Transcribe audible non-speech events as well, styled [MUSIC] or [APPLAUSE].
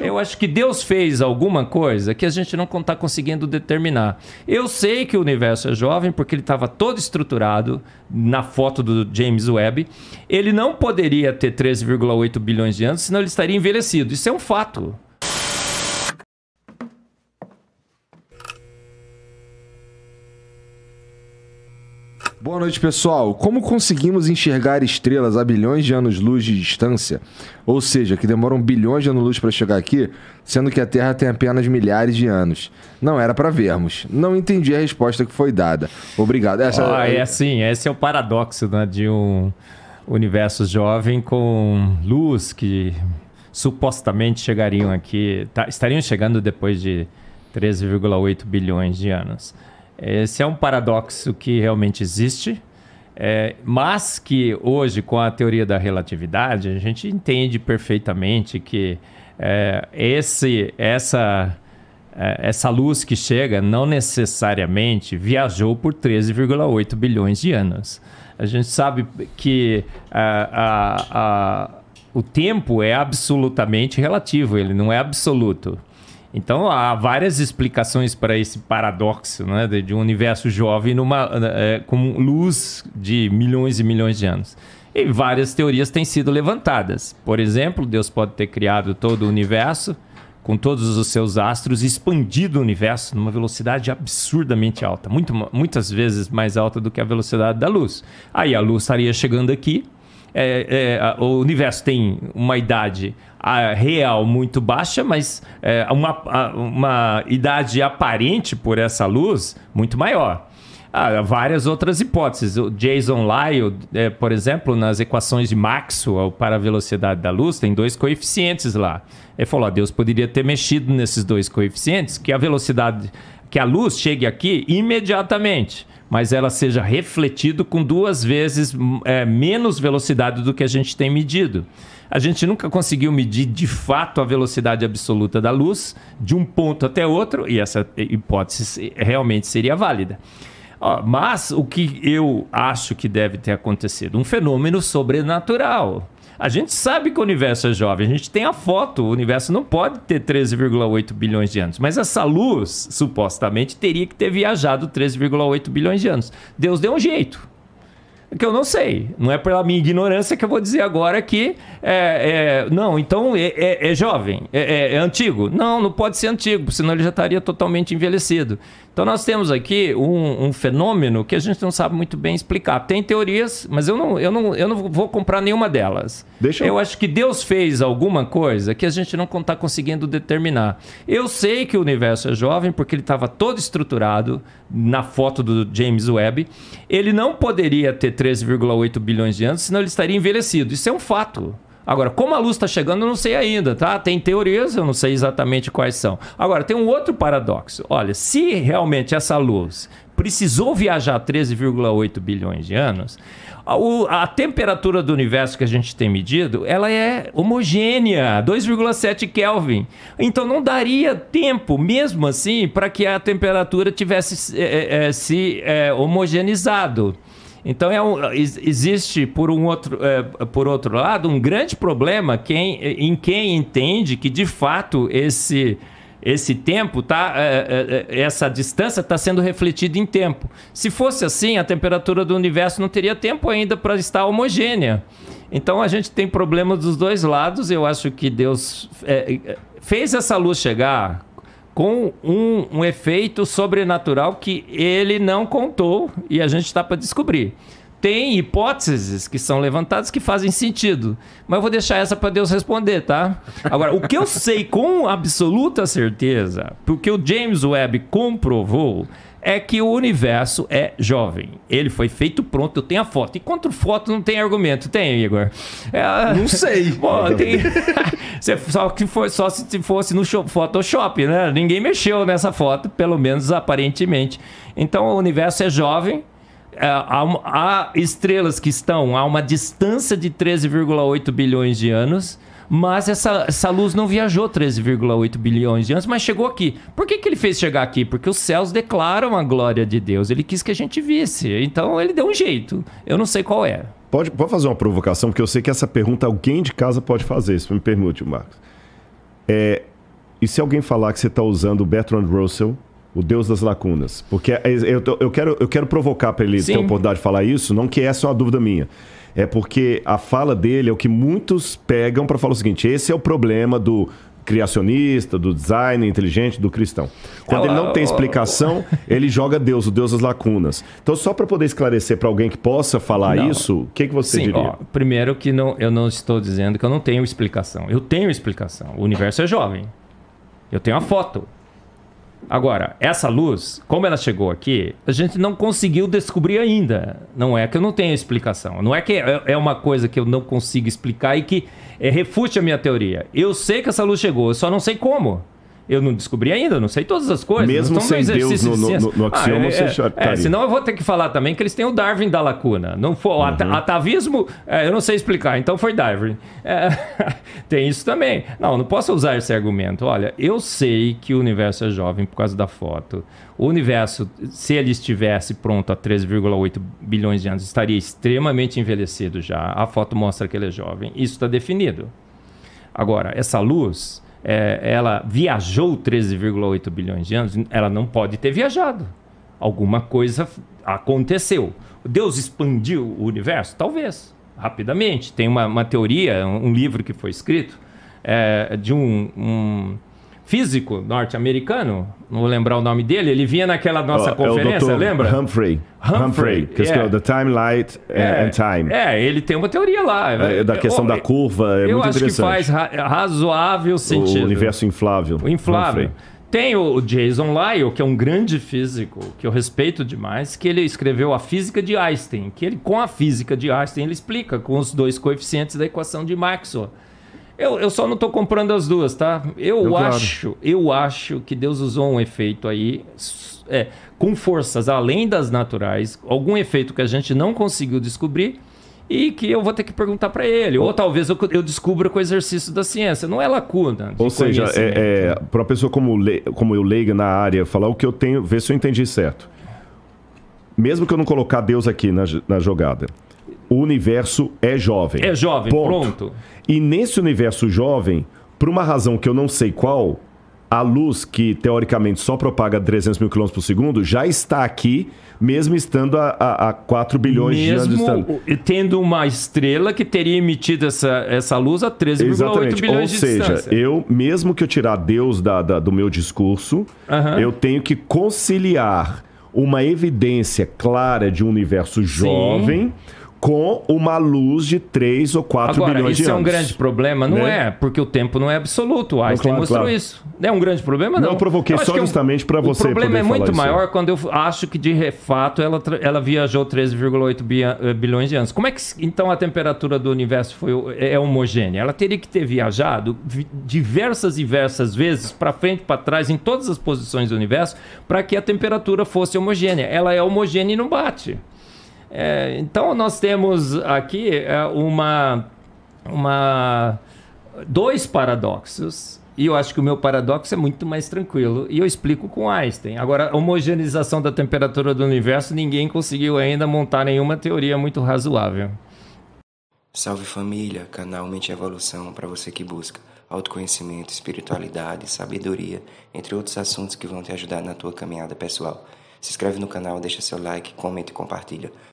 Eu... eu... acho que Deus fez alguma coisa que a gente não está conseguindo determinar. Eu sei que o universo é jovem porque ele estava todo estruturado na foto do James Webb. Ele não poderia ter 13,8 bilhões de anos, senão ele estaria envelhecido. Isso é um fato. Boa noite, pessoal. Como conseguimos enxergar estrelas a bilhões de anos-luz de distância? Ou seja, que demoram bilhões de anos-luz para chegar aqui, sendo que a Terra tem apenas milhares de anos. Não era para vermos. Não entendi a resposta que foi dada. Obrigado. Essa... Ah, é assim, esse é o paradoxo né, de um universo jovem com luz que supostamente chegariam aqui, tá, estariam chegando depois de 13,8 bilhões de anos. Esse é um paradoxo que realmente existe, é, mas que hoje, com a teoria da relatividade, a gente entende perfeitamente que é, esse, essa, é, essa luz que chega não necessariamente viajou por 13,8 bilhões de anos. A gente sabe que a, é, a, a, o tempo é absolutamente relativo, ele não é absoluto. Então há várias explicações para esse paradoxo né, de, de, um universo jovem numa, né, é, com luz de milhões e milhões de anos. E várias teorias têm sido levantadas. Por exemplo, Deus pode ter criado todo o universo com todos os seus astros, expandido o universo numa velocidade absurdamente alta, muito, muitas vezes mais alta do que a velocidade da luz. Aí a luz estaria chegando aqui, é, é, o universo tem uma idade real muito baixa, mas é, uma, uma idade aparente por essa luz muito maior. Há ah, várias outras hipóteses. O Jason Lyell, é, por exemplo, nas equações de Maxwell para a velocidade da luz, tem dois coeficientes lá. Ele falou: Deus poderia ter mexido nesses dois coeficientes, que a velocidade que a luz chegue aqui imediatamente mas ela seja refletido com duas vezes é, menos velocidade do que a gente tem medido. A gente nunca conseguiu medir de fato a velocidade absoluta da luz de um ponto até outro, e essa hipótese realmente seria válida. Mas o que eu acho que deve ter acontecido? Um fenômeno sobrenatural a gente sabe que o universo é jovem, a gente tem a foto, o universo não pode ter 13,8 bilhões de anos. Mas essa luz, supostamente, teria que ter viajado 13,8 bilhões de anos. Deus deu um jeito que eu não sei. Não é pela minha ignorância que eu vou dizer agora que é, é não, então é, é, é jovem, é, é, é antigo. Não, não pode ser antigo, senão ele já estaria totalmente envelhecido. Então nós temos aqui um, um, fenômeno que a gente não sabe muito bem explicar. Tem teorias, mas eu não, eu não, eu não vou comprar nenhuma delas. Deixa eu... eu acho que Deus fez alguma coisa que a gente não está conseguindo determinar. Eu sei que o universo é jovem porque ele estava todo estruturado na foto do James Webb. Ele não poderia ter 13,8 bilhões de anos, senão ele estaria envelhecido. Isso é um fato. Agora, como a luz está chegando, eu não sei ainda, tá? Tem teorias, eu não sei exatamente quais são. Agora, tem um outro paradoxo. Olha, se realmente essa luz precisou viajar 13,8 bilhões de anos, a, o, a, temperatura do universo que a gente tem medido, ela é homogênea, 2,7 Kelvin. Então não daria tempo, mesmo assim, para que a temperatura tivesse é, é, se é, homogeneizado. Então é um, existe, por, um outro, é, por outro lado, um grande problema quem, em quem entende que, de fato, esse, esse tempo, tá, é, é, é essa distância está sendo refletida em tempo. Se fosse assim, a temperatura do universo não teria tempo ainda para estar homogênea. Então a gente tem problemas dos dois lados. Eu acho que Deus é, fez essa luz chegar com um, um efeito sobrenatural que ele não contou e a gente está para descobrir. Tem hipóteses que são levantadas que fazem sentido, mas eu vou deixar essa para Deus responder, tá? Agora, o que eu sei com absoluta certeza, porque o James Webb comprovou, é que o universo é jovem. Ele foi feito pronto, eu tenho a foto. E contra foto não tem argumento, tem, Igor? É... Não sei. [LAUGHS] Bom, tem... [LAUGHS] só, que for, só se fosse no Photoshop, né? Ninguém mexeu nessa foto, pelo menos aparentemente. Então o universo é jovem. É, há, há estrelas que estão a uma distância de 13,8 bilhões de anos mas essa, essa luz não viajou 13,8 bilhões de anos, mas chegou aqui. Por que, que ele fez chegar aqui? Porque os céus declaram a glória de Deus. Ele quis que a gente visse. Então ele deu um jeito. Eu não sei qual é. Pode, pode fazer uma provocação, porque eu sei que essa pergunta alguém de casa pode fazer, se me permite, Marcos. É, e se alguém falar que você está usando o Bertrand Russell, o Deus das Lacunas? Porque é, é, eu, eu, quero, eu quero provocar para ele Sim. ter a oportunidade de falar isso, não que essa é uma dúvida minha é porque a fala dele é o que muitos pegam para falar o seguinte: esse é o problema do criacionista, do design inteligente, do cristão. Quando ele não tem explicação, [LAUGHS] ele joga Deus, o Deus das lacunas. Então, só para poder esclarecer para alguém que possa falar não. isso, o que, que você Sim, diria? Ó, primeiro que não, eu não estou dizendo que eu não tenho explicação. Eu tenho explicação. O universo é jovem. Eu tenho a foto. Agora, essa luz, como ela chegou aqui, a gente não conseguiu descobrir ainda. Não é que eu não tenha explicação. Não é que é, é uma coisa que eu não consigo explicar e que é, refute a minha teoria. Eu sei que essa luz chegou, eu só não sei como. Eu não descobri ainda, não sei todas as coisas. Mesmo sem Deus no, no, no, axioma, ah, é, você é, tá é Senão eu vou ter que falar também que eles têm o Darwin da lacuna. Não foi uhum. Atavismo, é, eu não sei explicar, então foi Darwin. É, [LAUGHS] tem isso também. Não, não posso usar esse argumento. Olha, eu sei que o universo é jovem por causa da foto. O universo, se ele estivesse pronto há 3,8 bilhões de anos, estaria extremamente envelhecido já. A foto mostra que ele é jovem. Isso está definido. Agora, essa luz é, ela viajou 13,8 bilhões de anos, ela não pode ter viajado. Alguma coisa aconteceu. Deus expandiu o universo? Talvez, rapidamente. Tem uma, uma teoria, um, um livro que foi escrito é, de um, um físico norte-americano, não vou lembrar o nome dele, ele vinha naquela nossa oh, conferência, é lembra? Humphrey. Humphrey, que é. escreveu The Time, Light é, and Time. É, ele tem uma teoria lá. É, é da questão da curva, é muito interessante. Eu acho que faz ra razoável sentido. O universo inflável. O inflável. Humphrey. Tem o Jason Lyell, que é um grande físico, que eu respeito demais, que ele escreveu a física de Einstein, que ele com a física de Einstein ele explica com os dois coeficientes da equação de Maxwell. Eu, eu só não estou comprando as duas, tá? Eu, eu acho, claro. eu acho que Deus usou um efeito aí é, com forças além das naturais, algum efeito que a gente não conseguiu descobrir e que eu vou ter que perguntar para ele. Ou talvez eu, eu, descubra com o exercício da ciência. Não é lacuna. Ou seja, é, é para uma pessoa como, le, como eu leiga na área, falar o que eu tenho, ver se eu entendi certo. Mesmo que eu não colocar Deus aqui na, na jogada, o universo é jovem. É jovem, Ponto. pronto. E nesse universo jovem, por uma razão que eu não sei qual, a luz que teoricamente só propaga 300 mil quilômetros por segundo já está aqui, mesmo estando a, a, a 4 bilhões mesmo de anos. Mesmo tendo uma estrela que teria emitido essa, essa luz a 13,8 bilhões Ou de seja, distância. eu, mesmo que eu tirar Deus da, da do meu discurso, uhum. eu tenho que conciliar uma evidência clara de um universo jovem... Sim com uma luz de 3 ou 4 Agora, bilhões de anos. Isso é um grande problema? Não né? é, porque o tempo não é absoluto. Einstein claro, mostrou claro. isso. Não é um grande problema? Não, não provoquei só é justamente para você. O problema é muito maior aí. quando eu acho que de fato ela, ela viajou 13,8 eh, bilhões de anos. Como é que então a temperatura do universo foi, é, é homogênea? Ela teria que ter viajado diversas e diversas vezes para frente, para trás, em todas as posições do universo, para que a temperatura fosse homogênea. Ela é homogênea e não bate. É, então nós temos aqui é, uma, uma dois paradoxos. E eu acho que o meu paradoxo é muito mais tranquilo. E eu explico com Einstein. Agora, homogeneização da temperatura do universo, ninguém conseguiu ainda montar nenhuma teoria muito razoável. Salve família, canal Mente Evolução para você que busca autoconhecimento, espiritualidade, sabedoria, entre outros assuntos que vão te ajudar na tua caminhada pessoal. Se inscreve no canal, deixa seu like, comenta e compartilha.